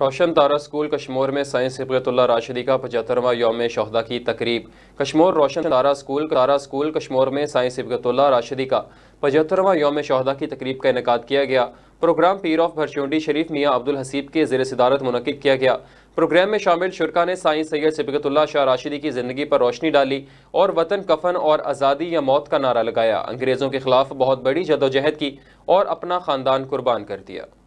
रोशन Tara school Kashmore में science हिबरतुल्ला Rashidi का पचहत्तरवा योम शहदा की तकरीब कश्मोर रोशन तारा स्कूल तारा स्कूल कश्मोर में साइंस हिबरतुल्ला राशिदी का पचहत्तरवा योम शहदा की तकरीब का इनका किया गया प्रोग्राम पीर ऑफ भरचोंडी शरीफ मियाँ अब्दुल हसीब के जेर सदारत मनकद किया गया प्रोग्राम में शामिल शुरा ने साइंस सैयद सबकतुल्ला शाह राशिदी की ज़िंदगी पर रोशनी डाली और वतन कफन और आज़ादी या मौत का नारा लगाया अंग्रेज़ों के खिलाफ बहुत बड़ी जदोजहद की और अपना ख़ानदान कुर्बान कर दिया